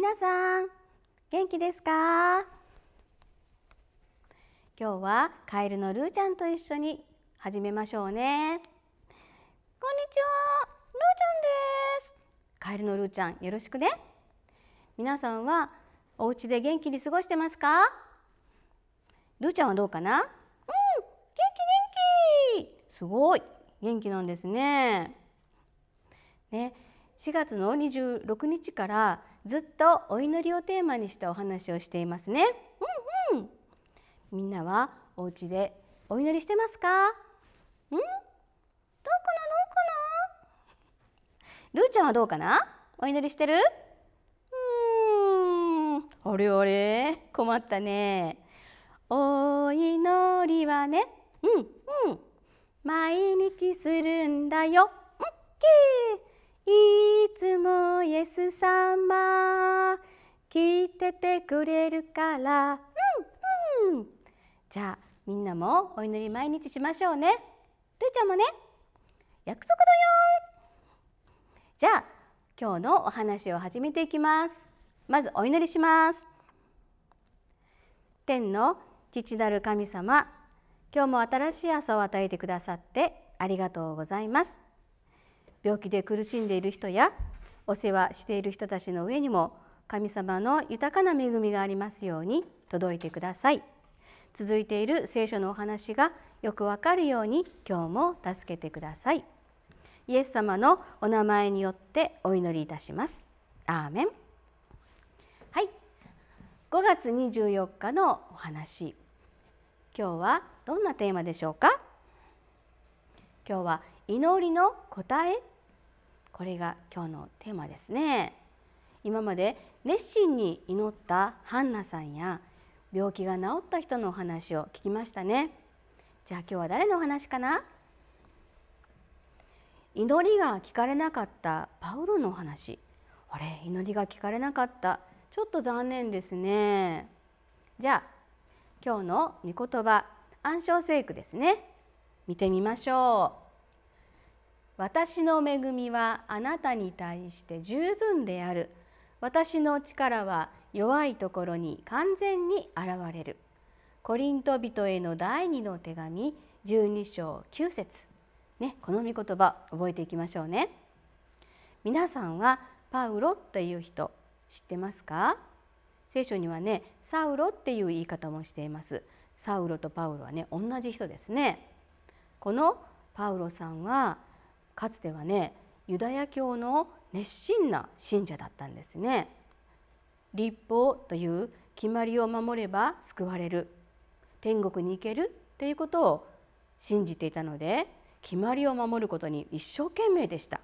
皆さん元気ですか今日はカエルのルーちゃんと一緒に始めましょうねこんにちはルーちゃんですカエルのルーちゃんよろしくね皆さんはお家で元気に過ごしてますかルーちゃんはどうかなうん元気元気すごい元気なんですねね、4月の26日からずっとお祈りをテーマにしてお話をしていますね。うんうん。みんなはお家でお祈りしてますか？うん？どうかなどうかな？ルーちゃんはどうかな？お祈りしてる？うーん。あれあれ困ったね。お祈りはね、うんうん。毎日するんだよ。オッケー。いつもイエス様聞いててくれるからうんうんじゃあみんなもお祈り毎日しましょうねるーちゃんもね約束だよじゃあ今日のお話を始めていきますまずお祈りします天の父なる神様今日も新しい朝を与えてくださってありがとうございます病気で苦しんでいる人やお世話している人たちの上にも神様の豊かな恵みがありますように届いてください続いている聖書のお話がよくわかるように今日も助けてくださいイエス様のお名前によってお祈りいたしますアーメンはい5月24日のお話今日はどんなテーマでしょうか今日は祈りの答えこれが今日のテーマですね今まで熱心に祈ったハンナさんや病気が治った人のお話を聞きましたねじゃあ今日は誰のお話かな祈りが聞かれなかったパウロのお話あれ祈りが聞かれなかったちょっと残念ですねじゃあ今日の御言葉暗唱聖句ですね見てみましょう私の恵みはあなたに対して十分である私の力は弱いところに完全に現れるコリント人への第二の手紙12章9節ねこの御言葉覚えていきましょうね皆さんはパウロという人知ってますか聖書にはねサウロっていう言い方もしていますサウロとパウロはね同じ人ですねこのパウロさんはかつてはねユダヤ教の熱心な信者だったんですね。立法という決まりを守れば救われる天国に行けるということを信じていたので決まりを守ることに一生懸命でした。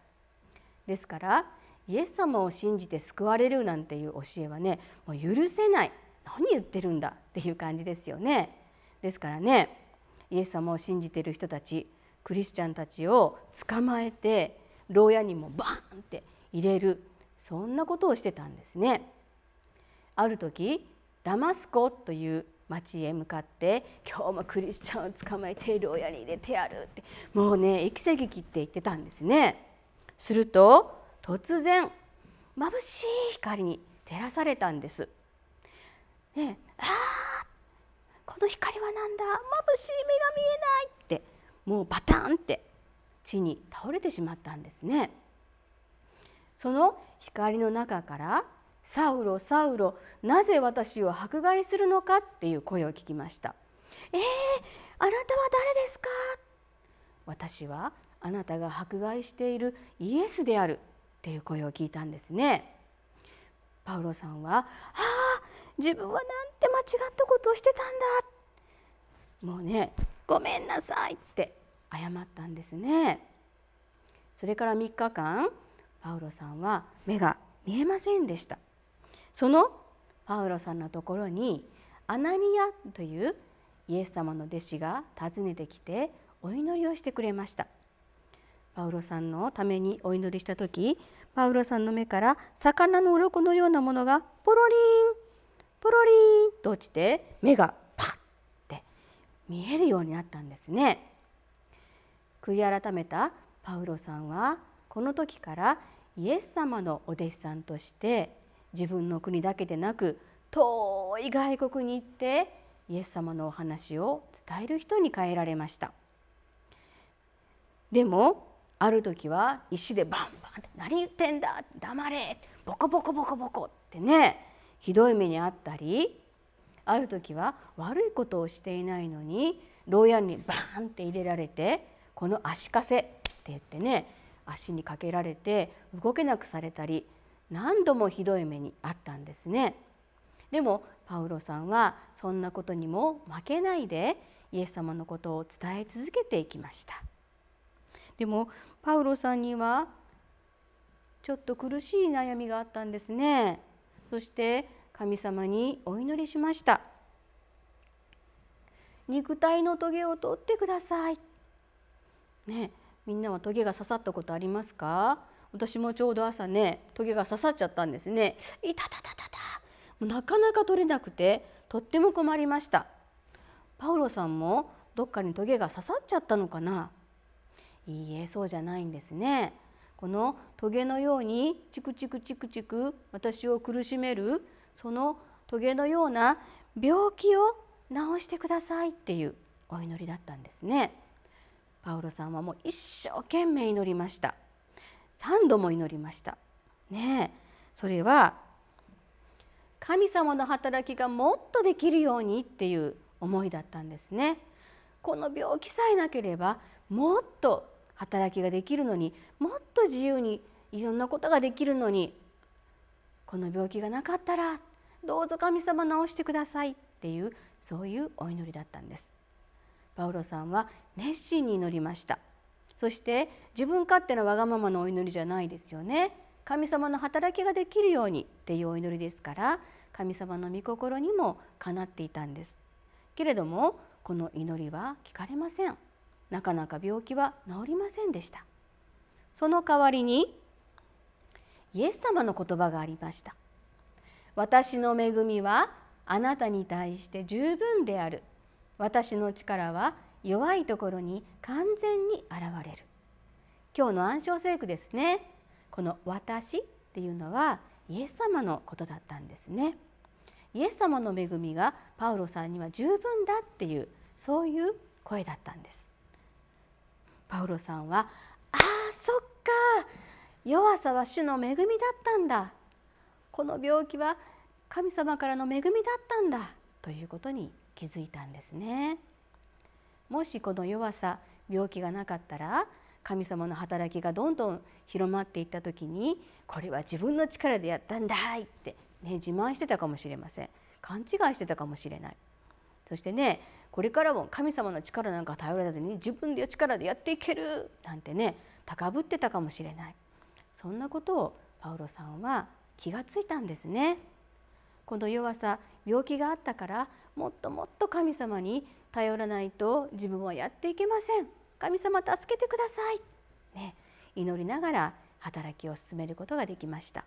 ですからイエス様を信じて救われるなんていう教えはねもう許せない何言ってるんだっていう感じですよね。ですからねイエス様を信じている人たちクリスチャンたちを捕まえて牢屋にもバーンって入れるそんなことをしてたんですね。ある時ダマスコという町へ向かって「今日もクリスチャンを捕まえて牢屋に入れてやる」ってもうね息せぎ切って言ってたんですね。すると突然眩しい光に照らされたんです。ね、あこの光は何だ眩しい目が見えないってもうバタンって地に倒れてしまったんですね。その光の中から「サウロサウロなぜ私を迫害するのか」っていう声を聞きました。えー、あなたは誰ですか私はあなたが迫害しているイエスであるっていう声を聞いたんですね。パウロさんは「ああ自分はなんて間違ったことをしてたんだ」もうねごめんなさい」って謝ったんですね。それから3日間パウロさんは目が見えませんでした。そのパウロさんのところにアナニアというイエス様の弟子が訪ねてきてお祈りをしてくれました。パウロさんのためにお祈りした時パウロさんの目から魚の鱗のようなものがポロリンポロリンと落ちて目が見えるようになったんですね悔い改めたパウロさんはこの時からイエス様のお弟子さんとして自分の国だけでなく遠い外国に行ってイエス様のお話を伝える人に変えられましたでもある時は石でバンバンって「何言ってんだ黙れボコボコボコボコ」ってねひどい目にあったりある時は悪いことをしていないのに牢屋にバーンって入れられてこの足かせって言ってね足にかけられて動けなくされたり何度もひどい目にあったんですね。でもパウロさんはそんなことにも負けないでイエス様のことを伝え続けていきました。でもパウロさんにはちょっと苦しい悩みがあったんですね。そして神様にお祈りしました肉体のトゲを取ってくださいねみんなはトゲが刺さったことありますか私もちょうど朝ねトゲが刺さっちゃったんですねいたたたたたもうなかなか取れなくてとっても困りましたパウロさんもどっかにトゲが刺さっちゃったのかないいえそうじゃないんですねこのトゲのようにチクチクチクチク私を苦しめるそのトゲのような病気を治してくださいっていうお祈りだったんですねパウロさんはもう一生懸命祈りました3度も祈りましたねそれは神様の働きがもっとできるようにっていう思いだったんですねこの病気さえなければもっと働きができるのにもっと自由にいろんなことができるのにこの病気がなかったらどうぞ神様治してくださいっていうそういうお祈りだったんですパウロさんは熱心に祈りましたそして自分勝手なわがままのお祈りじゃないですよね神様の働きができるようにっていうお祈りですから神様の御心にもかなっていたんですけれどもこの祈りは聞かれませんなかなか病気は治りませんでしたその代わりにイエス様の言葉がありました私の恵みはあなたに対して十分である私の力は弱いところに完全に現れる今日の暗唱聖句ですねこの私っていうのはイエス様のことだったんですねイエス様の恵みがパウロさんには十分だっていうそういう声だったんですパウロさんはああそっか弱さは主の恵みだったんだこの病気は神様からの恵みだったんだということに気づいたんですねもしこの弱さ病気がなかったら神様の働きがどんどん広まっていった時にこれは自分の力でやったんだいってね自慢してたかもしれません勘違いしてたかもしれないそしてねこれからも神様の力なんか頼らずに自分で力でやっていけるなんてね高ぶってたかもしれないそんなことをパウロさんは気がついたんですね。この弱さ病気があったからもっともっと神様に頼らないと自分はやっていけません神様助けてください、ね、祈りながら働きを進めることができました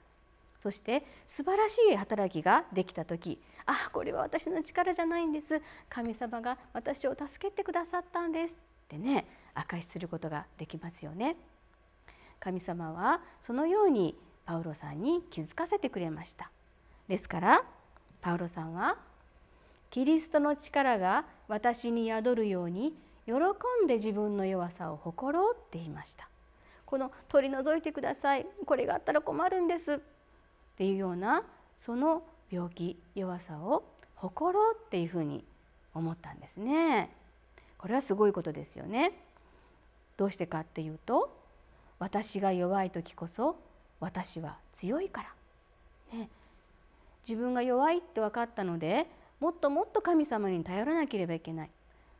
そして素晴らしい働きができた時あこれは私の力じゃないんです神様が私を助けてくださったんですってね証しすることができますよね。神様はそのようにパウロさんに気づかせてくれましたですからパウロさんはキリストの力が私に宿るように喜んで自分の弱さを誇ろうって言いましたこの取り除いてくださいこれがあったら困るんですっていうようなその病気弱さを誇ろうっていうふうに思ったんですねこれはすごいことですよねどうしてかっていうと私が弱い時こそ私は強いから、ね、自分が弱いって分かったのでもっともっと神様に頼らなければいけない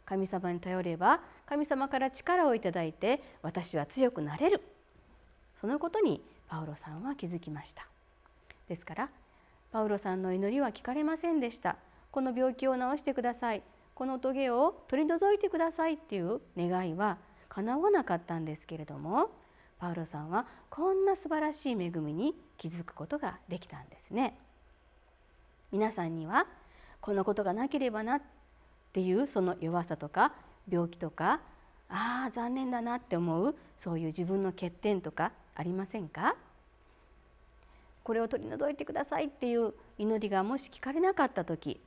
神様に頼れば神様から力をいただいて私は強くなれるそのことにパウロさんは気づきましたですからパウロさんの祈りは聞かれませんでしたこの病気を治してくださいこのトゲを取り除いてくださいっていう願いは叶わなかったんですけれどもパウロさんはこんな素晴らしい恵みに気づくことができたんですね。皆さんにはこのことがなければなっていうその弱さとか病気とかああ残念だなって思うそういう自分の欠点とかありませんかこれを取り除いてくださいっていう祈りがもし聞かれなかった時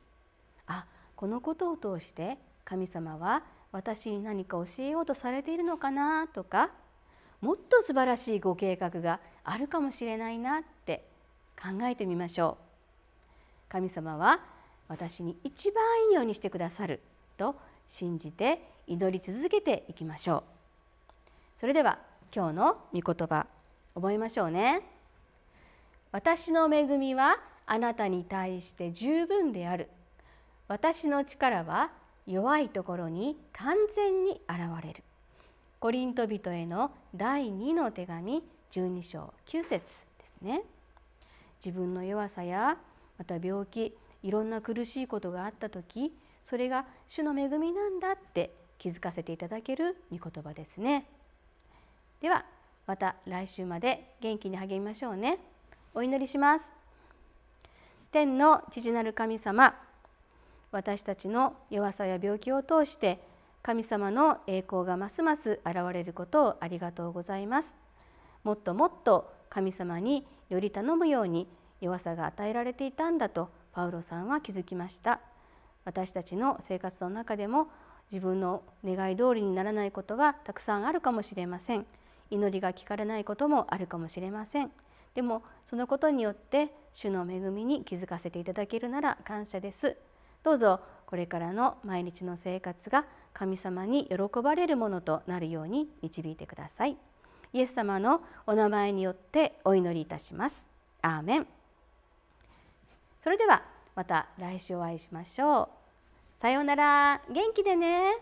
あこのことを通して神様は私に何か教えようとされているのかなとかもっと素晴らしいご計画があるかもしれないなって考えてみましょう神様は私に一番いいようにしてくださると信じて祈り続けていきましょうそれでは今日の御言葉覚えましょうね私の恵みはあなたに対して十分である私の力は弱いところに完全に現れるコリント人への第2の手紙12章9節ですね自分の弱さやまた病気いろんな苦しいことがあった時それが主の恵みなんだって気づかせていただける御言葉ですねではまた来週まで元気に励みましょうねお祈りします天の父なる神様私たちの弱さや病気を通して神様の栄光がますます現れることをありがとうございます。もっともっと神様により頼むように弱さが与えられていたんだとパウロさんは気づきました。私たちの生活の中でも自分の願い通りにならないことはたくさんあるかもしれません。祈りが聞かれないこともあるかもしれません。でもそのことによって主の恵みに気づかせていただけるなら感謝です。どうぞこれからの毎日の生活が神様に喜ばれるものとなるように導いてくださいイエス様のお名前によってお祈りいたしますアーメンそれではまた来週お会いしましょうさようなら元気でね